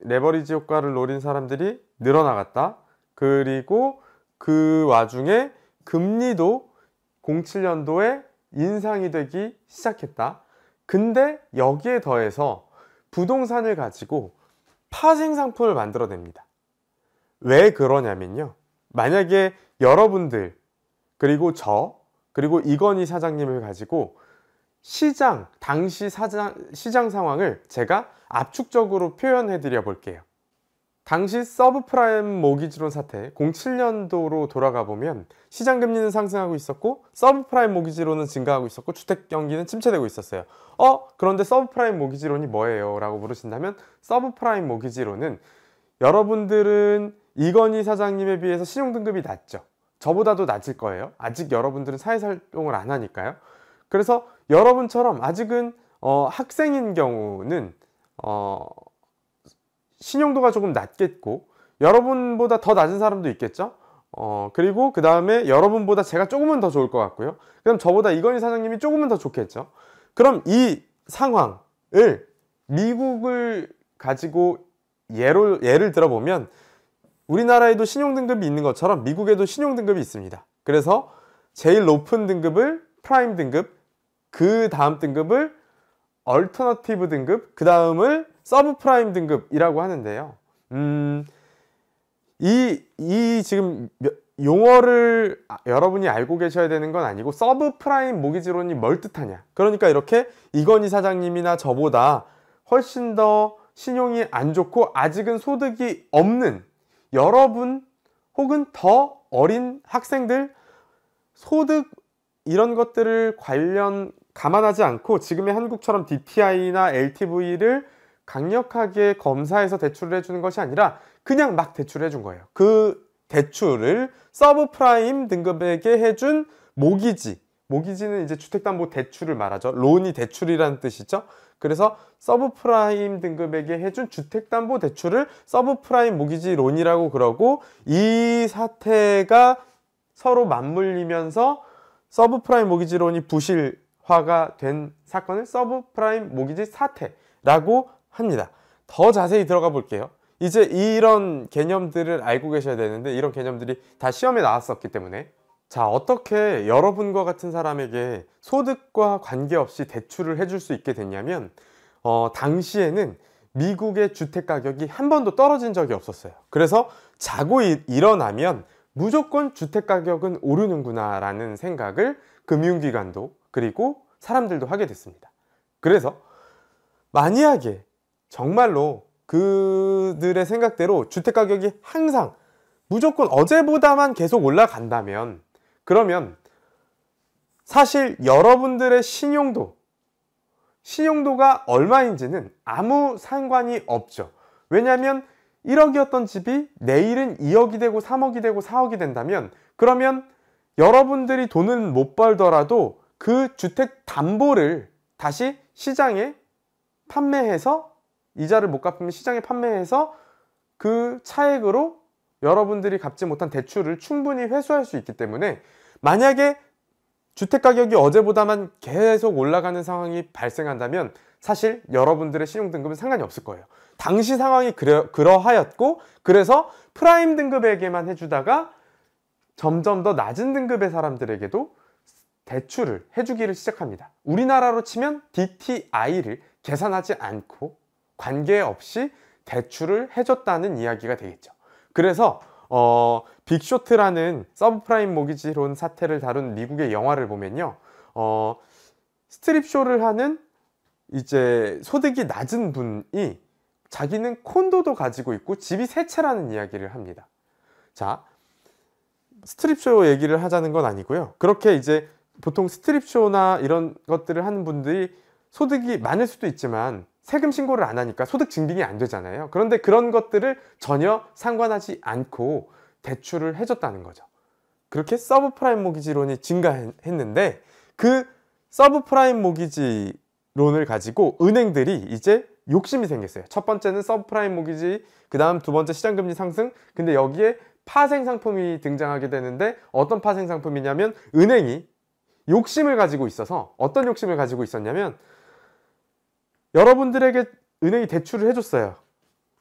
레버리지 효과를 노린 사람들이 늘어나갔다. 그리고 그 와중에 금리도 07년도에 인상이 되기 시작했다. 근데 여기에 더해서 부동산을 가지고 파생 상품을 만들어냅니다. 왜 그러냐면요. 만약에 여러분들, 그리고 저, 그리고 이건희 사장님을 가지고 시장, 당시 사장, 시장 상황을 제가 압축적으로 표현해 드려 볼게요. 당시 서브프라임 모기지론 사태 07년도로 돌아가 보면 시장 금리는 상승하고 있었고 서브프라임 모기지론은 증가하고 있었고 주택 경기는 침체되고 있었어요. 어? 그런데 서브프라임 모기지론이 뭐예요? 라고 물으신다면 서브프라임 모기지론은 여러분들은 이건희 사장님에 비해서 신용등급이 낮죠. 저보다도 낮을 거예요. 아직 여러분들은 사회활동을 안 하니까요. 그래서 여러분처럼 아직은 어, 학생인 경우는 어, 신용도가 조금 낮겠고 여러분보다 더 낮은 사람도 있겠죠. 어, 그리고 그 다음에 여러분보다 제가 조금은 더 좋을 것 같고요. 그럼 저보다 이건희 사장님이 조금은 더 좋겠죠. 그럼 이 상황을 미국을 가지고 예로, 예를 들어보면 우리나라에도 신용등급이 있는 것처럼 미국에도 신용등급이 있습니다. 그래서 제일 높은 등급을 프라임 등급, 그 다음 등급을 얼터너티브 등급, 그 다음을 서브프라임 등급이라고 하는데요. 음, 이, 이 지금 용어를 아, 여러분이 알고 계셔야 되는 건 아니고 서브프라임 모기지론이 뭘 뜻하냐. 그러니까 이렇게 이건희 사장님이나 저보다 훨씬 더 신용이 안 좋고 아직은 소득이 없는 여러분 혹은 더 어린 학생들 소득 이런 것들을 관련 감안하지 않고 지금의 한국처럼 DPI나 LTV를 강력하게 검사해서 대출을 해주는 것이 아니라 그냥 막 대출을 해준 거예요. 그 대출을 서브프라임 등급에게 해준 모기지 모기지는 이제 주택담보 대출을 말하죠. 론이 대출이라는 뜻이죠. 그래서 서브프라임 등급에게 해준 주택담보 대출을 서브프라임 모기지 론이라고 그러고 이 사태가 서로 맞물리면서 서브프라임 모기지 론이 부실 화가 된 사건을 서브프라임 모기지 사태라고 합니다. 더 자세히 들어가 볼게요. 이제 이런 개념들을 알고 계셔야 되는데 이런 개념들이 다 시험에 나왔었기 때문에 자 어떻게 여러분과 같은 사람에게 소득과 관계없이 대출을 해줄 수 있게 됐냐면 어, 당시에는 미국의 주택가격이 한 번도 떨어진 적이 없었어요 그래서 자고 일, 일어나면 무조건 주택가격은 오르는구나 라는 생각을 금융기관도 그리고 사람들도 하게 됐습니다. 그래서 만약에 정말로 그들의 생각대로 주택 가격이 항상 무조건 어제보다만 계속 올라간다면 그러면 사실 여러분들의 신용도 신용도가 얼마인지는 아무 상관이 없죠. 왜냐하면 1억이었던 집이 내일은 2억이 되고 3억이 되고 4억이 된다면 그러면 여러분들이 돈을 못 벌더라도 그 주택 담보를 다시 시장에 판매해서 이자를 못 갚으면 시장에 판매해서 그 차액으로 여러분들이 갚지 못한 대출을 충분히 회수할 수 있기 때문에 만약에 주택 가격이 어제보다만 계속 올라가는 상황이 발생한다면 사실 여러분들의 신용등급은 상관이 없을 거예요. 당시 상황이 그러, 하였고 그래서 프라임 등급에게만 해주다가 점점 더 낮은 등급의 사람들에게도 대출을 해주기를 시작합니다. 우리나라로 치면 DTI를 계산하지 않고 관계없이 대출을 해줬다는 이야기가 되겠죠. 그래서 어, 빅쇼트라는 서브프라임 모기지론 사태를 다룬 미국의 영화를 보면요. 어, 스트립쇼를 하는 이제 소득이 낮은 분이 자기는 콘도도 가지고 있고 집이 세 채라는 이야기를 합니다. 자, 스트립쇼 얘기를 하자는 건 아니고요. 그렇게 이제 보통 스트립쇼나 이런 것들을 하는 분들이 소득이 많을 수도 있지만 세금 신고를 안 하니까 소득 증빙이 안 되잖아요. 그런데 그런 것들을 전혀 상관하지 않고 대출을 해줬다는 거죠. 그렇게 서브프라임 모기지론이 증가했는데 그 서브프라임 모기지론을 가지고 은행들이 이제 욕심이 생겼어요. 첫 번째는 서브프라임 모기지, 그 다음 두 번째 시장금리 상승, 근데 여기에 파생 상품이 등장하게 되는데 어떤 파생 상품이냐면 은행이 욕심을 가지고 있어서 어떤 욕심을 가지고 있었냐면 여러분들에게 은행이 대출을 해줬어요.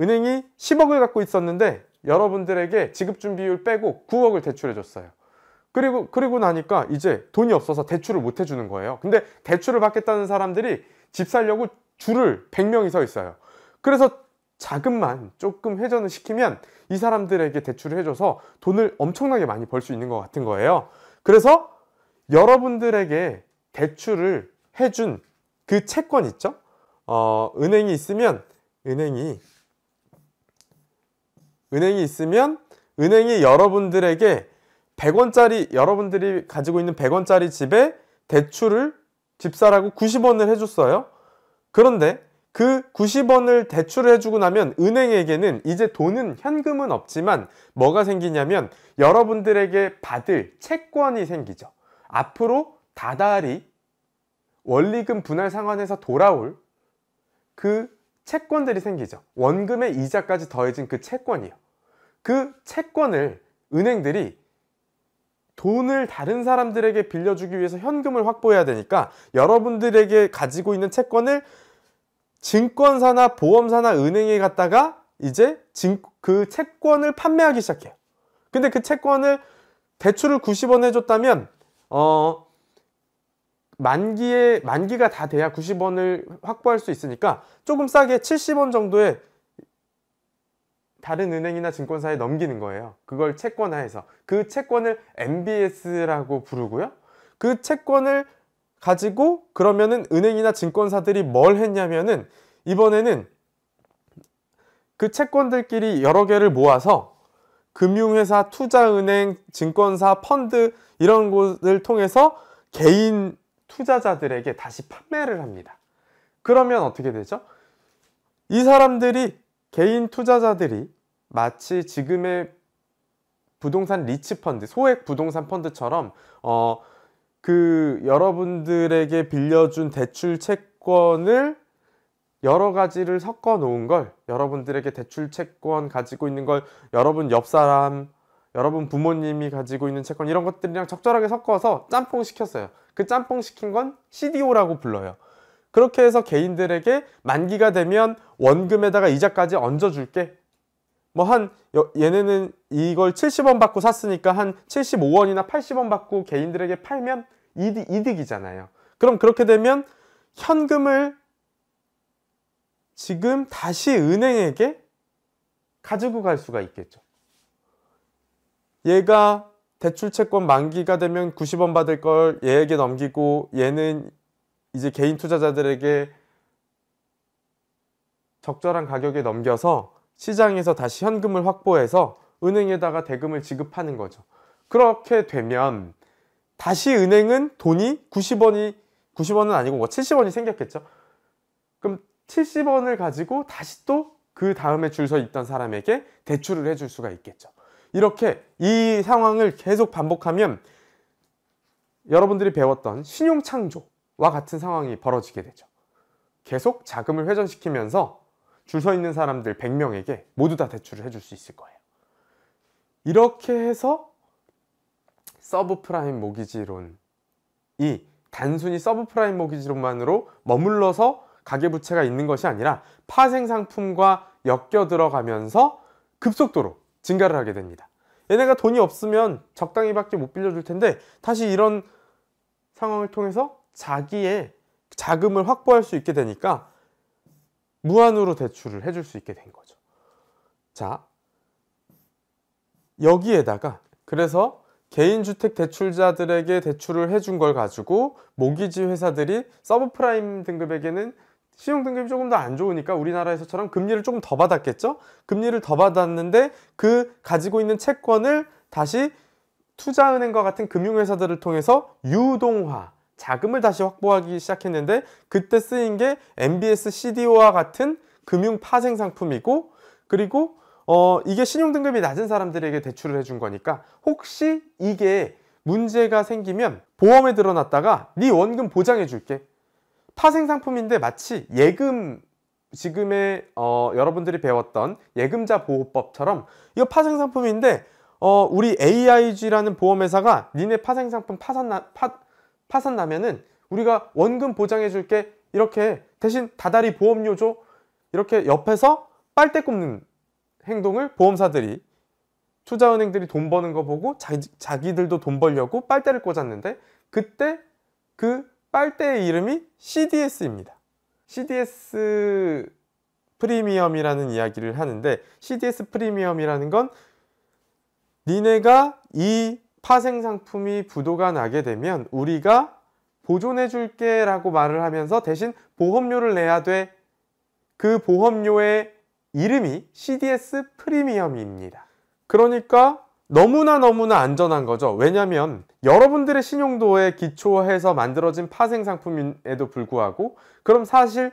은행이 10억을 갖고 있었는데 여러분들에게 지급준비율 빼고 9억을 대출해줬어요. 그리고 그리고 나니까 이제 돈이 없어서 대출을 못 해주는 거예요. 근데 대출을 받겠다는 사람들이 집 살려고 줄을 100명이 서 있어요. 그래서 자금만 조금 회전을 시키면 이 사람들에게 대출을 해줘서 돈을 엄청나게 많이 벌 수 있는 것 같은 거예요. 그래서 여러분들에게 대출을 해준 그 채권 있죠? 어, 은행이 있으면 은행이 은행이 있으면 은행이 여러분들에게 100원짜리 여러분들이 가지고 있는 100원짜리 집에 대출을 집사라고 90원을 해줬어요. 그런데 그 90원을 대출을 해주고 나면 은행에게는 이제 돈은 현금은 없지만 뭐가 생기냐면 여러분들에게 받을 채권이 생기죠. 앞으로 다달이 원리금 분할 상환에서 돌아올 그 채권들이 생기죠. 원금의 이자까지 더해진 그 채권이요. 그 채권을 은행들이 돈을 다른 사람들에게 빌려주기 위해서 현금을 확보해야 되니까 여러분들에게 가지고 있는 채권을 증권사나 보험사나 은행에 갔다가 이제 그 채권을 판매하기 시작해요. 근데 그 채권을 대출을 90원 해줬다면 어, 만기에 만기가 다 돼야 90원을 확보할 수 있으니까 조금 싸게 70원 정도에 다른 은행이나 증권사에 넘기는 거예요. 그걸 채권화해서 그 채권을 MBS라고 부르고요. 그 채권을 가지고 그러면은 은행이나 증권사들이 뭘 했냐면은 이번에는 그 채권들끼리 여러 개를 모아서 금융회사, 투자은행, 증권사, 펀드 이런 곳을 통해서 개인 투자자들에게 다시 판매를 합니다. 그러면 어떻게 되죠? 이 사람들이 개인 투자자들이 마치 지금의 부동산 리츠 펀드, 소액 부동산 펀드처럼 어 그 여러분들에게 빌려준 대출 채권을 여러 가지를 섞어 놓은 걸 여러분들에게 대출 채권 가지고 있는 걸 여러분 옆 사람 여러분 부모님이 가지고 있는 채권 이런 것들이랑 적절하게 섞어서 짬뽕 시켰어요 그 짬뽕 시킨 건 CDO라고 불러요 그렇게 해서 개인들에게 만기가 되면 원금에다가 이자까지 얹어줄게 뭐 한 얘네는 이걸 70원 받고 샀으니까 한 75원이나 80원 받고 개인들에게 팔면 이득, 이득이잖아요 그럼 그렇게 되면 현금을 지금 다시 은행에게 가지고 갈 수가 있겠죠. 얘가 대출 채권 만기가 되면 90원 받을 걸 얘에게 넘기고 얘는 이제 개인 투자자들에게 적절한 가격에 넘겨서 시장에서 다시 현금을 확보해서 은행에다가 대금을 지급하는 거죠. 그렇게 되면 다시 은행은 돈이 90원이 90원은 아니고 70원이 뭐 생겼겠죠. 그럼 70원을 가지고 다시 또 그 다음에 줄 서 있던 사람에게 대출을 해줄 수가 있겠죠. 이렇게 이 상황을 계속 반복하면 여러분들이 배웠던 신용창조와 같은 상황이 벌어지게 되죠. 계속 자금을 회전시키면서 줄 서 있는 사람들 100명에게 모두 다 대출을 해줄 수 있을 거예요. 이렇게 해서 서브프라임 모기지론이 단순히 서브프라임 모기지론만으로 머물러서 가계부채가 있는 것이 아니라 파생상품과 엮여 들어가면서 급속도로 증가를 하게 됩니다. 얘네가 돈이 없으면 적당히밖에 못 빌려줄 텐데 다시 이런 상황을 통해서 자기의 자금을 확보할 수 있게 되니까 무한으로 대출을 해줄 수 있게 된 거죠. 자, 여기에다가 그래서 개인주택 대출자들에게 대출을 해준 걸 가지고 모기지 회사들이 서브프라임 등급에게는 신용등급이 조금 더 안 좋으니까 우리나라에서처럼 금리를 조금 더 받았겠죠? 금리를 더 받았는데 그 가지고 있는 채권을 다시 투자은행과 같은 금융회사들을 통해서 유동화, 자금을 다시 확보하기 시작했는데 그때 쓰인 게 MBS CDO와 같은 금융 파생 상품이고 그리고 어 이게 신용등급이 낮은 사람들에게 대출을 해준 거니까 혹시 이게 문제가 생기면 보험에 들어놨다가 네 원금 보장해 줄게 파생 상품인데 마치 예금 지금의 어, 여러분들이 배웠던 예금자 보호법처럼 이거 파생 상품인데 어, 우리 AIG라는 보험회사가 니네 파생 상품 파산 나, 파, 파산 나면은 우리가 원금 보장해 줄게 이렇게 대신 다달이 보험료 줘 이렇게 옆에서 빨대 꼽는 행동을 보험사들이 투자은행들이 돈 버는 거 보고 자, 자기들도 돈 벌려고 빨대를 꽂았는데 그때 그 빨대의 이름이 CDS입니다. CDS 프리미엄이라는 이야기를 하는데 CDS 프리미엄이라는 건 니네가 이 파생 상품이 부도가 나게 되면 우리가 보존해 줄게 라고 말을 하면서 대신 보험료를 내야 돼. 그 보험료의 이름이 CDS 프리미엄입니다. 그러니까 너무나 너무나 안전한 거죠. 왜냐하면 여러분들의 신용도에 기초해서 만들어진 파생 상품임에도 불구하고 그럼 사실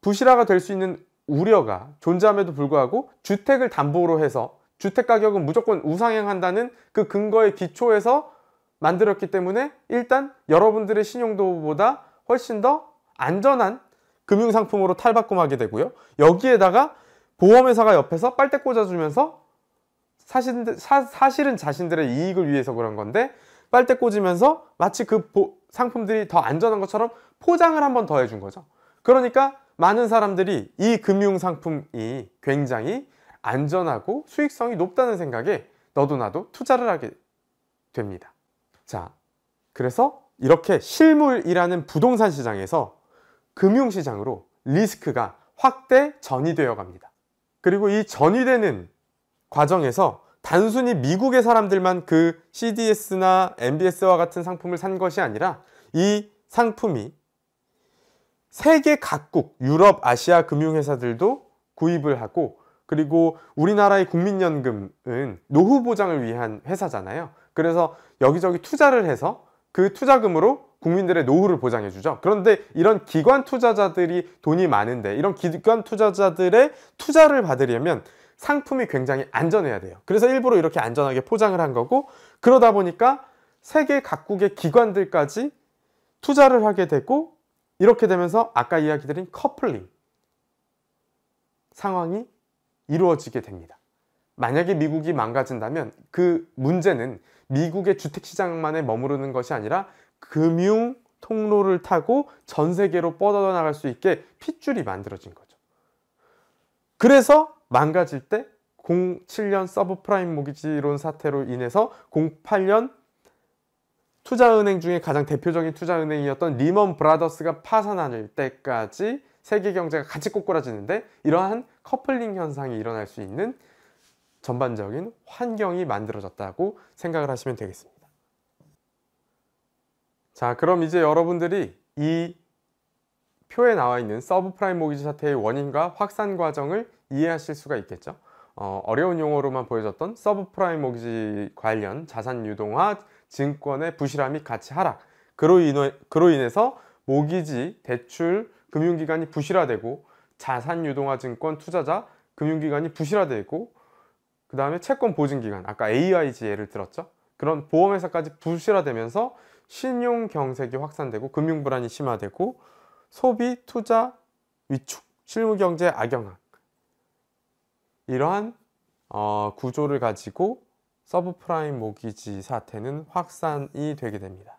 부실화가 될 수 있는 우려가 존재함에도 불구하고 주택을 담보로 해서 주택 가격은 무조건 우상향한다는 그 근거의 기초에서 만들었기 때문에 일단 여러분들의 신용도보다 훨씬 더 안전한 금융상품으로 탈바꿈하게 되고요. 여기에다가 보험회사가 옆에서 빨대 꽂아주면서 사실, 사, 사실은 자신들의 이익을 위해서 그런 건데 빨대 꽂으면서 마치 그 보, 상품들이 더 안전한 것처럼 포장을 한번 더 해준 거죠. 그러니까 많은 사람들이 이 금융 상품이 굉장히 안전하고 수익성이 높다는 생각에 너도 나도 투자를 하게 됩니다. 자, 그래서 이렇게 실물이라는 부동산 시장에서 금융 시장으로 리스크가 확대 전이되어 갑니다. 그리고 이 전이되는 과정에서 단순히 미국의 사람들만 그 CDS나 MBS와 같은 상품을 산 것이 아니라 이 상품이 세계 각국 유럽 아시아 금융회사들도 구입을 하고 그리고 우리나라의 국민연금은 노후 보장을 위한 회사잖아요. 그래서 여기저기 투자를 해서 그 투자금으로 국민들의 노후를 보장해 주죠. 그런데 이런 기관 투자자들이 돈이 많은데 이런 기관 투자자들의 투자를 받으려면 상품이 굉장히 안전해야 돼요. 그래서 일부러 이렇게 안전하게 포장을 한 거고 그러다 보니까 세계 각국의 기관들까지 투자를 하게 되고 이렇게 되면서 아까 이야기 드린 커플링 상황이 이루어지게 됩니다. 만약에 미국이 망가진다면 그 문제는 미국의 주택시장만에 머무르는 것이 아니라 금융 통로를 타고 전 세계로 뻗어나갈 수 있게 핏줄이 만들어진 거죠. 그래서 망가질 때 07년 서브프라임 모기지론 사태로 인해서 08년 투자은행 중에 가장 대표적인 투자은행이었던 리먼 브라더스가 파산할 때까지 세계 경제가 같이 꼬꾸라지는데 이러한 커플링 현상이 일어날 수 있는 전반적인 환경이 만들어졌다고 생각을 하시면 되겠습니다. 자, 그럼 이제 여러분들이 이 표에 나와 있는 서브프라임 모기지 사태의 원인과 확산 과정을 이해하실 수가 있겠죠. 어, 어려운 용어로만 보여졌던 서브프라임 모기지 관련 자산 유동화 증권의 부실함이 같이 하락 그로, 인해, 그로 인해서 모기지 대출 금융기관이 부실화되고 자산 유동화 증권 투자자 금융기관이 부실화되고 그 다음에 채권 보증기관 아까 AIG 예를 들었죠 그런 보험회사까지 부실화되면서 신용 경색이 확산되고 금융 불안이 심화되고 소비 투자 위축 실무 경제 악영향 이러한 어, 구조를 가지고 서브프라임 모기지 사태는 확산이 되게 됩니다.